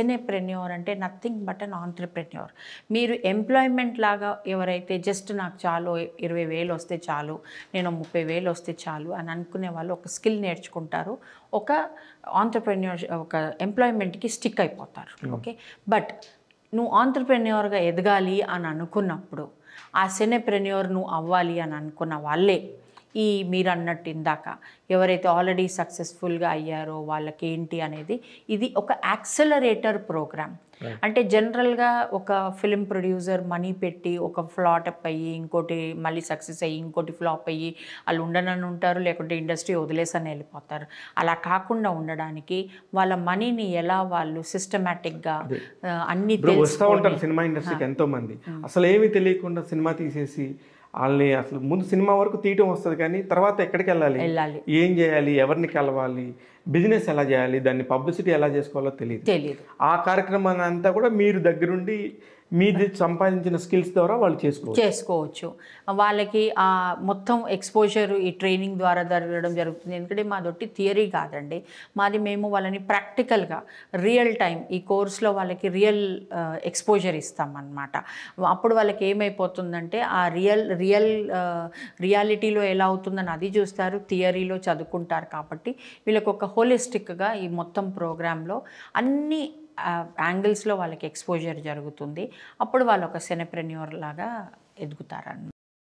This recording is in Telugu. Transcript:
ఎంటర్ప్రెన్యూర్ అంటే నథింగ్ బట్ అన్ ఆంటర్ప్రెన్యూర్ మీరు ఎంప్లాయ్మెంట్ లాగా ఎవరైతే జస్ట్ నాకు చాలు ఇరవై వేలు వస్తే చాలు నేను ముప్పై వేలు వస్తే చాలు అని అనుకునే వాళ్ళు ఒక స్కిల్ నేర్చుకుంటారు ఒక ఆంటర్ప్రెన్యూర్ ఒక ఎంప్లాయ్మెంట్కి స్టిక్ అయిపోతారు hmm. ఓకే బట్ నువ్వు ఆంటర్ప్రెన్యూర్గా ఎదగాలి అని అనుకున్నప్పుడు ఆ సెనెప్రెన్యూర్ నువ్వు అవ్వాలి అని అనుకున్న వాళ్ళే ఈ మీరు అన్నట్టు ఇందాక ఎవరైతే ఆల్రెడీ సక్సెస్ఫుల్గా అయ్యారో వాళ్ళకి ఏంటి అనేది ఇది ఒక యాక్సలరేటర్ ప్రోగ్రామ్ అంటే జనరల్గా ఒక ఫిలిం ప్రొడ్యూసర్ మనీ పెట్టి ఒక ఫ్లాటప్ అయ్యి ఇంకోటి మళ్ళీ సక్సెస్ అయ్యి ఇంకోటి ఫ్లాప్ అయ్యి వాళ్ళు ఉండనని ఉంటారు లేకుంటే ఇండస్ట్రీ వదిలేసని వెళ్ళిపోతారు అలా కాకుండా ఉండడానికి వాళ్ళ మనీని ఎలా వాళ్ళు సిస్టమేటిక్గా అన్ని వస్తూ ఉంటారు సినిమా ఇండస్ట్రీకి ఎంతోమంది అసలు ఏమీ తెలియకుండా సినిమా తీసేసి వాళ్ళని అసలు ముందు సినిమా వరకు తీయటం వస్తుంది కానీ తర్వాత ఎక్కడికి వెళ్ళాలి ఏం చేయాలి ఎవరిని కలవాలి బిజినెస్ ఎలా చేయాలి దాన్ని పబ్లిసిటీ ఎలా చేసుకోవాలో తెలియదు ఆ కార్యక్రమాన్ని అంతా కూడా మీరు దగ్గరుండి మీ సంపాదించిన స్కిల్స్ ద్వారా వాళ్ళు చేసుకోవచ్చు చేసుకోవచ్చు వాళ్ళకి మొత్తం ఎక్స్పోజర్ ఈ ట్రైనింగ్ ద్వారా జరగడం జరుగుతుంది ఎందుకంటే మాదొట్టి థియరీ కాదండి మాది మేము వాళ్ళని ప్రాక్టికల్గా రియల్ టైం ఈ కోర్సులో వాళ్ళకి రియల్ ఎక్స్పోజర్ ఇస్తాం అన్నమాట అప్పుడు వాళ్ళకి ఏమైపోతుందంటే ఆ రియల్ రియల్ రియాలిటీలో ఎలా అవుతుందని అది చూస్తారు థియరీలో చదువుకుంటారు కాబట్టి వీళ్ళకి ఒక హోలిస్టిక్గా ఈ మొత్తం ప్రోగ్రాంలో అన్నీ యాంగిల్స్లో వాళ్ళకి ఎక్స్పోజర్ జరుగుతుంది అప్పుడు వాళ్ళు ఒక సెనప్రెన్యూర్ లాగా ఎదుగుతారు